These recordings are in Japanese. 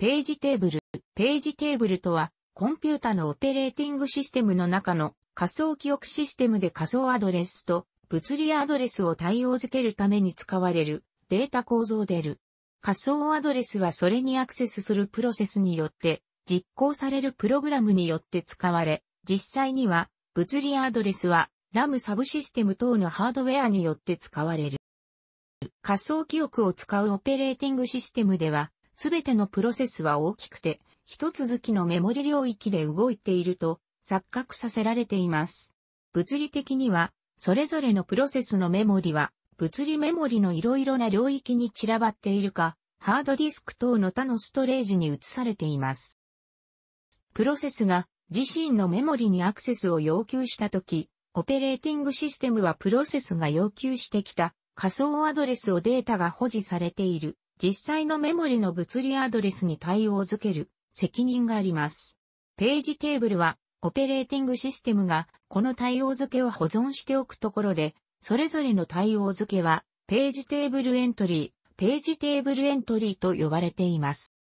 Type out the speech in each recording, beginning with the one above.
ページテーブル。ページテーブルとは、コンピュータのオペレーティングシステムの中の仮想記憶システムで仮想アドレスと物理アドレスを対応づけるために使われるデータ構造である。仮想アドレスはそれにアクセスするプロセスによって実行されるプログラムによって使われ、実際には物理アドレスはラムサブシステム等のハードウェアによって使われる。仮想記憶を使うオペレーティングシステムでは、すべてのプロセスは大きくて、一続きのメモリ領域で動いていると錯覚させられています。物理的には、それぞれのプロセスのメモリは、物理メモリのいろいろな領域に散らばっているか、ハードディスク等の他のストレージに移されています。プロセスが自身のメモリにアクセスを要求したとき、オペレーティングシステムはプロセスが要求してきた仮想アドレスをデータが保持されている実際のメモリの物理アドレスに対応づける責任があります。ページテーブルは、オペレーティングシステムがこの対応付けを保存しておくところで、それぞれの対応付けは、ページテーブルエントリー、ページテーブルエントリーと呼ばれています。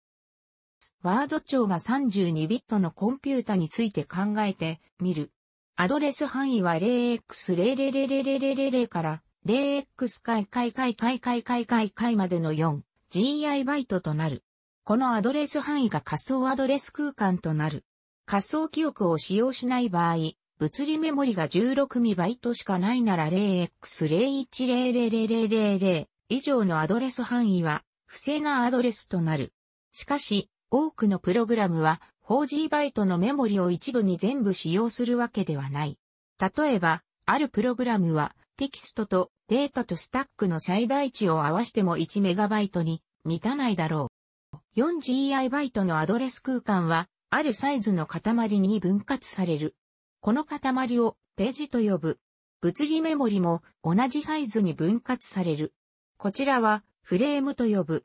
ワード長が32ビットのコンピュータについて考えてみる。アドレス範囲は 0x00000 から 0x 回回回回回回回までの4。GI バイトとなる。このアドレス範囲が仮想アドレス空間となる。仮想記憶を使用しない場合、物理メモリが16ミバイトしかないなら 0x01000000 以上のアドレス範囲は不正なアドレスとなる。しかし、多くのプログラムは 4G バイトのメモリを一度に全部使用するわけではない。例えば、あるプログラムはテキストとデータとスタックの最大値を合わしても 1MB に満たないだろう。4GI バイトのアドレス空間は、あるサイズの塊に分割される。この塊をページと呼ぶ。物理メモリも同じサイズに分割される。こちらはフレームと呼ぶ。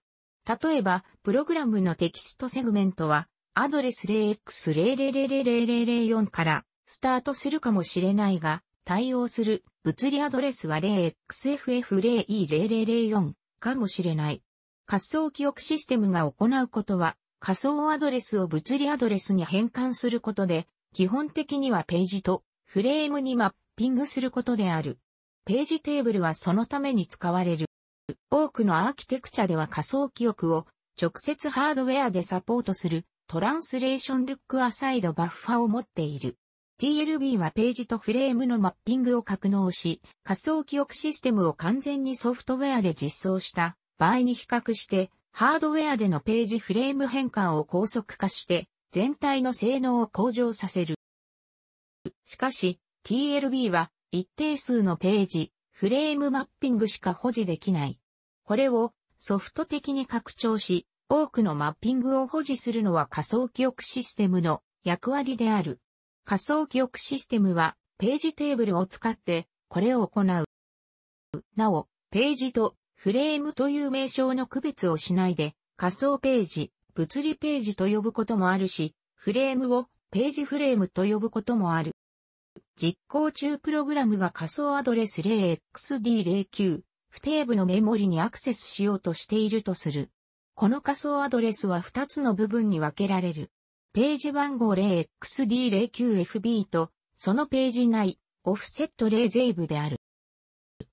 例えば、プログラムのテキストセグメントは、アドレス0 x 0 0 0 0 0 4からスタートするかもしれないが、対応する物理アドレスは 0xff0e0004 かもしれない。仮想記憶システムが行うことは、仮想アドレスを物理アドレスに変換することで、基本的にはページとフレームにマッピングすることである。ページテーブルはそのために使われる。多くのアーキテクチャでは仮想記憶を直接ハードウェアでサポートするトランスレーションルックアサイドバッファを持っている。TLB はページとフレームのマッピングを格納し、仮想記憶システムを完全にソフトウェアで実装した場合に比較して、ハードウェアでのページフレーム変換を高速化して、全体の性能を向上させる。しかし、TLB は一定数のページ、フレームマッピングしか保持できない。これをソフト的に拡張し、多くのマッピングを保持するのは仮想記憶システムの役割である。仮想記憶システムは、ページテーブルを使って、これを行う。なお、ページとフレームという名称の区別をしないで、仮想ページ、物理ページと呼ぶこともあるし、フレームをページフレームと呼ぶこともある。実行中プログラムが仮想アドレス 0xd09、不ペーブのメモリにアクセスしようとしているとする。この仮想アドレスは2つの部分に分けられる。ページ番号 0xd09fb と、そのページ内、オフセット0税部である。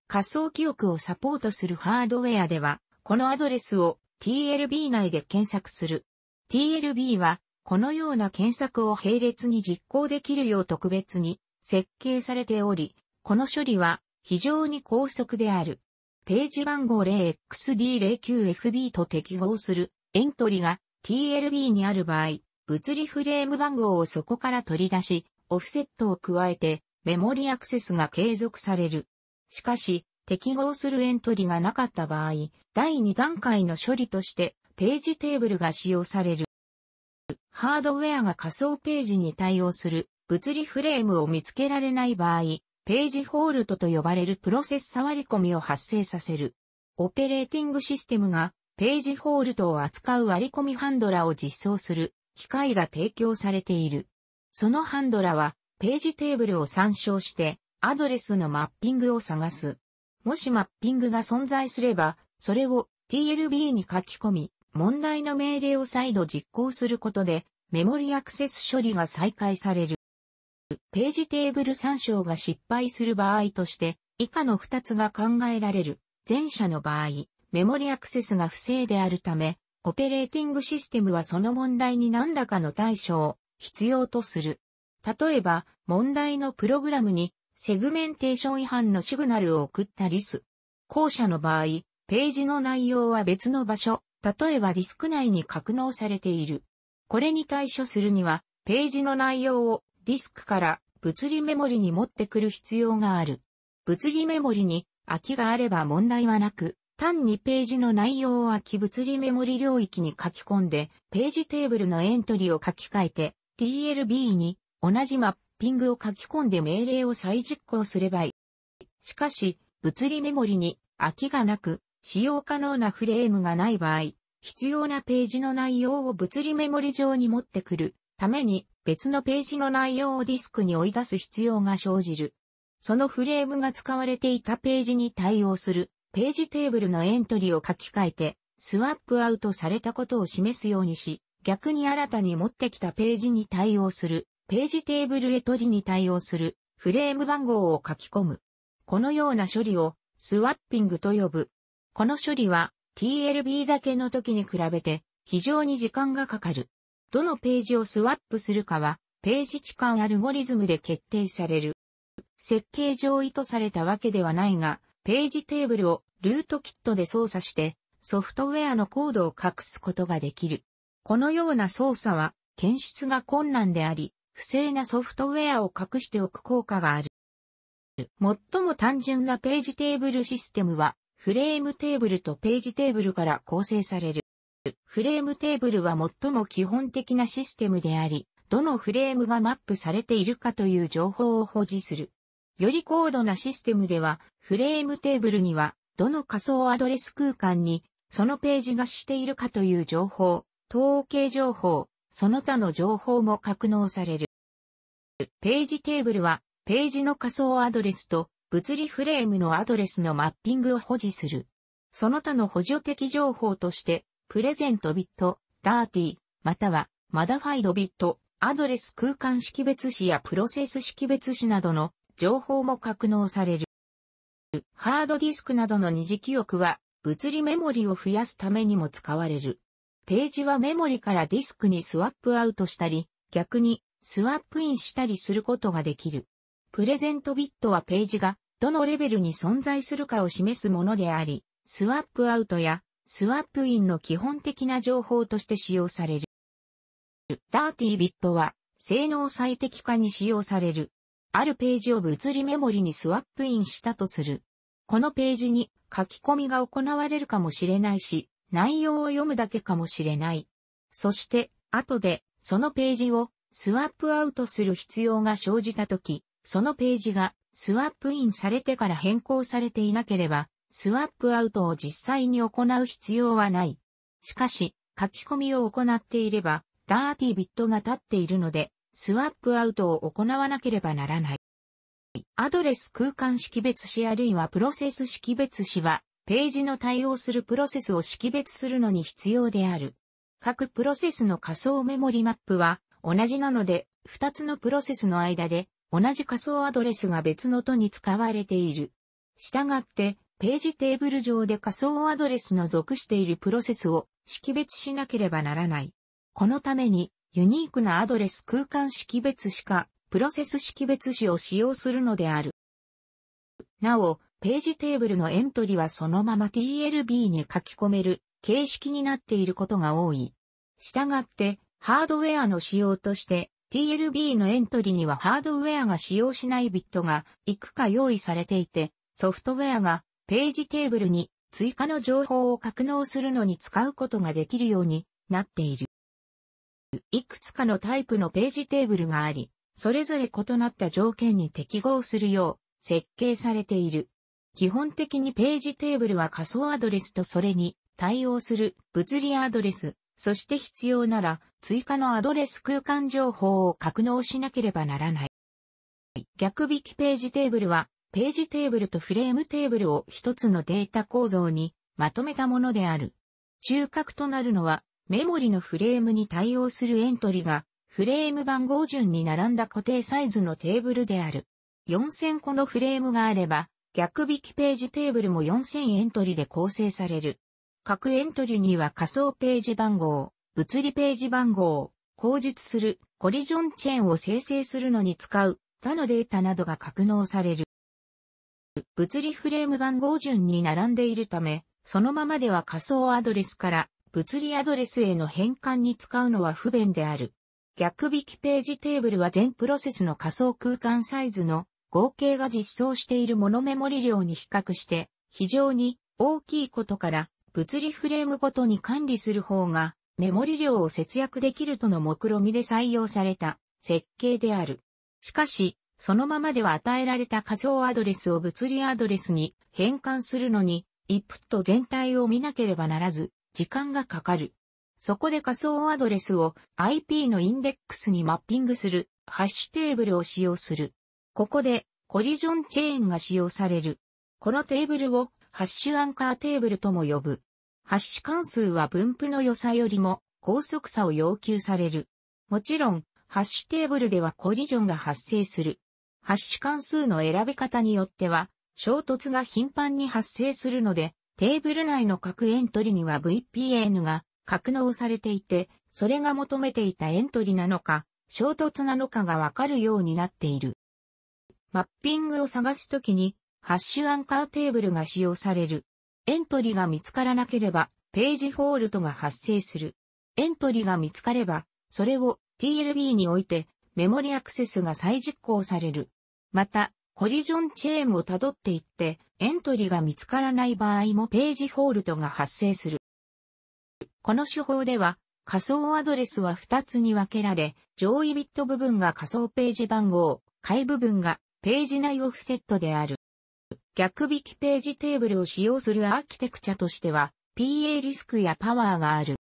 仮想記憶をサポートするハードウェアでは、このアドレスを TLB 内で検索する。TLB は、このような検索を並列に実行できるよう特別に設計されており、この処理は非常に高速である。ページ番号 0xd09fb と適合するエントリが TLB にある場合、物理フレーム番号をそこから取り出し、オフセットを加えて、メモリアクセスが継続される。しかし、適合するエントリーがなかった場合、第2段階の処理として、ページテーブルが使用される。ハードウェアが仮想ページに対応する物理フレームを見つけられない場合、ページフォールトと呼ばれるプロセス触り込みを発生させる。オペレーティングシステムがページフォールトを扱う割り込みハンドラを実装する機械が提供されている。そのハンドラは、ページテーブルを参照して、アドレスのマッピングを探す。もしマッピングが存在すれば、それを TLB に書き込み、問題の命令を再度実行することで、メモリアクセス処理が再開される。ページテーブル参照が失敗する場合として、以下の2つが考えられる。前者の場合、メモリアクセスが不正であるため、オペレーティングシステムはその問題に何らかの対処を必要とする。例えば、問題のプログラムにセグメンテーション違反のシグナルを送ったリス。後者の場合、ページの内容は別の場所、例えばリスク内に格納されている。これに対処するには、ページの内容をディスクから物理メモリに持ってくる必要がある。物理メモリに空きがあれば問題はなく、単にページの内容を空き物理メモリ領域に書き込んで、ページテーブルのエントリーを書き換えて、TLB に同じマッピングを書き込んで命令を再実行すればいい。しかし、物理メモリに空きがなく、使用可能なフレームがない場合、必要なページの内容を物理メモリ上に持ってくるために別のページの内容をディスクに追い出す必要が生じる。そのフレームが使われていたページに対応するページテーブルのエントリーを書き換えて、スワップアウトされたことを示すようにし、逆に新たに持ってきたページに対応する、ページテーブルへ取りに対応する、フレーム番号を書き込む。このような処理を、スワッピングと呼ぶ。この処理は、TLB だけの時に比べて、非常に時間がかかる。どのページをスワップするかは、ページ置換アルゴリズムで決定される。設計上意図されたわけではないが、ページテーブルをルートキットで操作してソフトウェアのコードを隠すことができる。このような操作は検出が困難であり、不正なソフトウェアを隠しておく効果がある。最も単純なページテーブルシステムは、フレームテーブルとページテーブルから構成される。フレームテーブルは最も基本的なシステムであり、どのフレームがマップされているかという情報を保持する。より高度なシステムでは、フレームテーブルには、どの仮想アドレス空間に、そのページがしているかという情報、統計情報、その他の情報も格納される。ページテーブルは、ページの仮想アドレスと、物理フレームのアドレスのマッピングを保持する。その他の補助的情報として、プレゼントビット、ダーティー、または、マダファイドビット、アドレス空間識別子やプロセス識別子などの情報も格納される。ハードディスクなどの二次記憶は物理メモリを増やすためにも使われる。ページはメモリからディスクにスワップアウトしたり、逆にスワップインしたりすることができる。プレゼントビットはページがどのレベルに存在するかを示すものであり、スワップアウトやスワップインの基本的な情報として使用される。ダーティービットは性能最適化に使用される。あるページを物理メモリにスワップインしたとする。このページに書き込みが行われるかもしれないし、内容を読むだけかもしれない。そして、後で、そのページをスワップアウトする必要が生じたとき、そのページがスワップインされてから変更されていなければ、スワップアウトを実際に行う必要はない。しかし、書き込みを行っていれば、ダーティビットが立っているので、スワップアウトを行わなければならない。アドレス空間識別子あるいはプロセス識別子は、ページの対応するプロセスを識別するのに必要である。各プロセスの仮想メモリマップは同じなので、2つのプロセスの間で同じ仮想アドレスが別のとに使われている。したがって、ページテーブル上で仮想アドレスの属しているプロセスを識別しなければならない。このために、ユニークなアドレス空間識別子か、プロセス識別子を使用するのである。なお、ページテーブルのエントリはそのまま TLB に書き込める形式になっていることが多い。したがって、ハードウェアの仕様として、TLB のエントリにはハードウェアが使用しないビットがいくか用意されていて、ソフトウェアがページテーブルに追加の情報を格納するのに使うことができるようになっている。いくつかのタイプのページテーブルがあり、それぞれ異なった条件に適合するよう設計されている。基本的にページテーブルは仮想アドレスとそれに対応する物理アドレス、そして必要なら追加のアドレス空間情報を格納しなければならない。逆引きページテーブルはページテーブルとフレームテーブルを一つのデータ構造にまとめたものである。中核となるのはメモリのフレームに対応するエントリが、フレーム番号順に並んだ固定サイズのテーブルである。4000個のフレームがあれば、逆引きページテーブルも4000エントリで構成される。各エントリーには仮想ページ番号、物理ページ番号、口述する、コリジョンチェーンを生成するのに使う、他のデータなどが格納される。物理フレーム番号順に並んでいるため、そのままでは仮想アドレスから物理アドレスへの変換に使うのは不便である。逆引きページテーブルは全プロセスの仮想空間サイズの合計が実装しているモノメモリ量に比較して非常に大きいことから物理フレームごとに管理する方がメモリ量を節約できるとの目論みで採用された設計である。しかし、そのままでは与えられた仮想アドレスを物理アドレスに変換するのに、イプット全体を見なければならず、時間がかかる。そこで仮想アドレスを IP のインデックスにマッピングするハッシュテーブルを使用する。ここでコリジョンチェーンが使用される。このテーブルをハッシュアンカーテーブルとも呼ぶ。ハッシュ関数は分布の良さよりも高速さを要求される。もちろん、ハッシュテーブルではコリジョンが発生する。ハッシュ関数の選び方によっては、衝突が頻繁に発生するので、テーブル内の各エントリには VPN が格納されていて、それが求めていたエントリなのか、衝突なのかがわかるようになっている。マッピングを探すときに、ハッシュアンカーテーブルが使用される。エントリが見つからなければ、ページフォールトが発生する。エントリが見つかれば、それを TLB においてメモリアクセスが再実行される。また、コリジョンチェーンをたどっていって、エントリーが見つからない場合もページフォールドが発生する。この手法では、仮想アドレスは2つに分けられ、上位ビット部分が仮想ページ番号、下位部分がページ内オフセットである。逆引きページテーブルを使用するアーキテクチャとしては、PA リスクやパワーがある。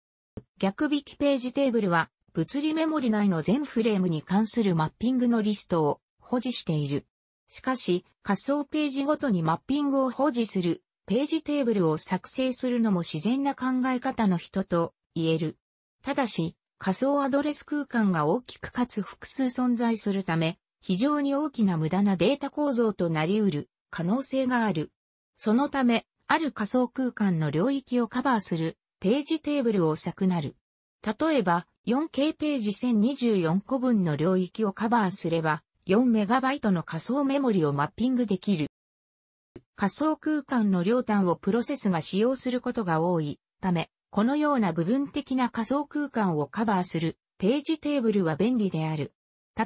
逆引きページテーブルは、物理メモリ内の全フレームに関するマッピングのリストを保持している。しかし、仮想ページごとにマッピングを保持する、ページテーブルを作成するのも自然な考え方の人と言える。ただし、仮想アドレス空間が大きくかつ複数存在するため、非常に大きな無駄なデータ構造となり得る可能性がある。そのため、ある仮想空間の領域をカバーするページテーブルを作なる。例えば、4K ページ1024個分の領域をカバーすれば、4MB の仮想メモリをマッピングできる。仮想空間の両端をプロセスが使用することが多いため、このような部分的な仮想空間をカバーするページテーブルは便利である。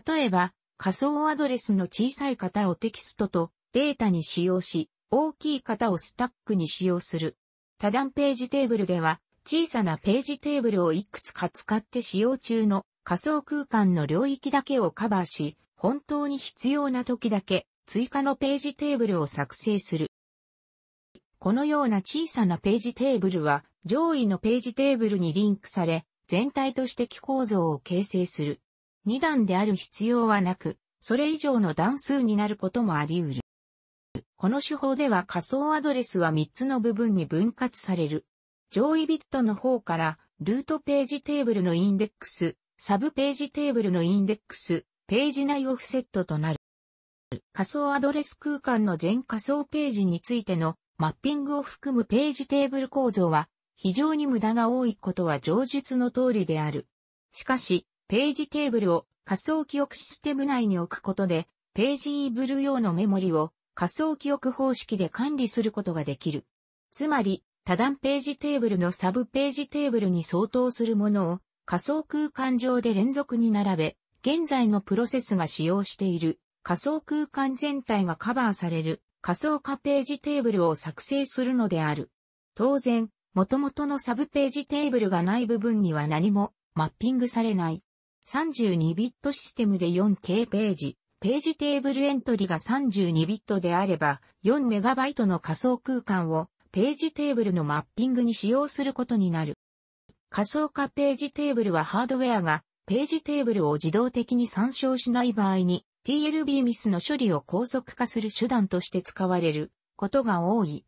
例えば、仮想アドレスの小さい型をテキストとデータに使用し、大きい型をスタックに使用する。多段ページテーブルでは、小さなページテーブルをいくつか使って使用中の仮想空間の領域だけをカバーし、本当に必要な時だけ追加のページテーブルを作成する。このような小さなページテーブルは上位のページテーブルにリンクされ、全体として気構造を形成する。2段である必要はなく、それ以上の段数になることもあり得る。この手法では仮想アドレスは3つの部分に分割される。上位ビットの方から、ルートページテーブルのインデックス、サブページテーブルのインデックス、ページ内オフセットとなる。仮想アドレス空間の全仮想ページについてのマッピングを含むページテーブル構造は非常に無駄が多いことは上述の通りである。しかし、ページテーブルを仮想記憶システム内に置くことで、ページイーブル用のメモリを仮想記憶方式で管理することができる。つまり、多段ページテーブルのサブページテーブルに相当するものを仮想空間上で連続に並べ、現在のプロセスが使用している仮想空間全体がカバーされる仮想化ページテーブルを作成するのである。当然、元々のサブページテーブルがない部分には何もマッピングされない。32ビットシステムで 4K ページ、ページテーブルエントリが32ビットであれば 4MB の仮想空間をページテーブルのマッピングに使用することになる。仮想化ページテーブルはハードウェアがページテーブルを自動的に参照しない場合に TLB ミスの処理を高速化する手段として使われることが多い。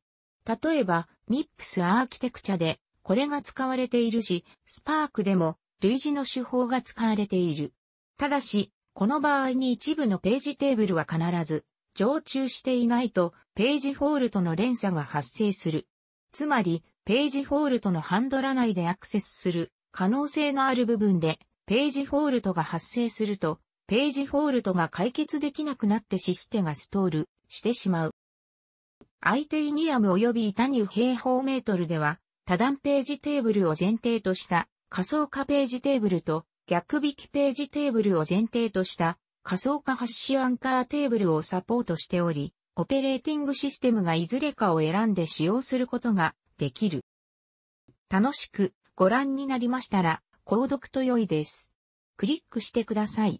例えば MIPS アーキテクチャでこれが使われているし、スパークでも類似の手法が使われている。ただし、この場合に一部のページテーブルは必ず常駐していないとページフォールとの連鎖が発生する。つまり、ページフォールとのハンドラ内でアクセスする可能性のある部分でページフォールトが発生すると、ページフォールトが解決できなくなってシステがストールしてしまう。相手イニアム及びイタニウ平方メートルでは、多段ページテーブルを前提とした仮想化ページテーブルと逆引きページテーブルを前提とした仮想化ハッシュアンカーテーブルをサポートしており、オペレーティングシステムがいずれかを選んで使用することができる。楽しくご覧になりましたら、購読と良いです。クリックしてください。